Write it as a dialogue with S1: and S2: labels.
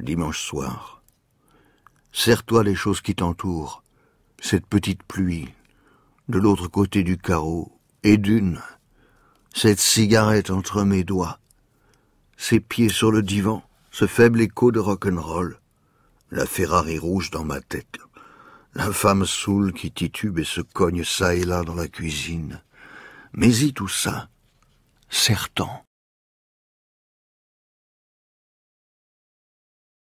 S1: Dimanche soir. Serre-toi les choses qui t'entourent, cette petite pluie, de l'autre côté du carreau, et d'une, cette cigarette entre mes doigts, ses pieds sur le divan, ce faible écho de rock'n'roll, la Ferrari rouge dans ma tête, la femme saoule qui titube et se cogne ça et là dans la cuisine. Mais y tout ça, certain,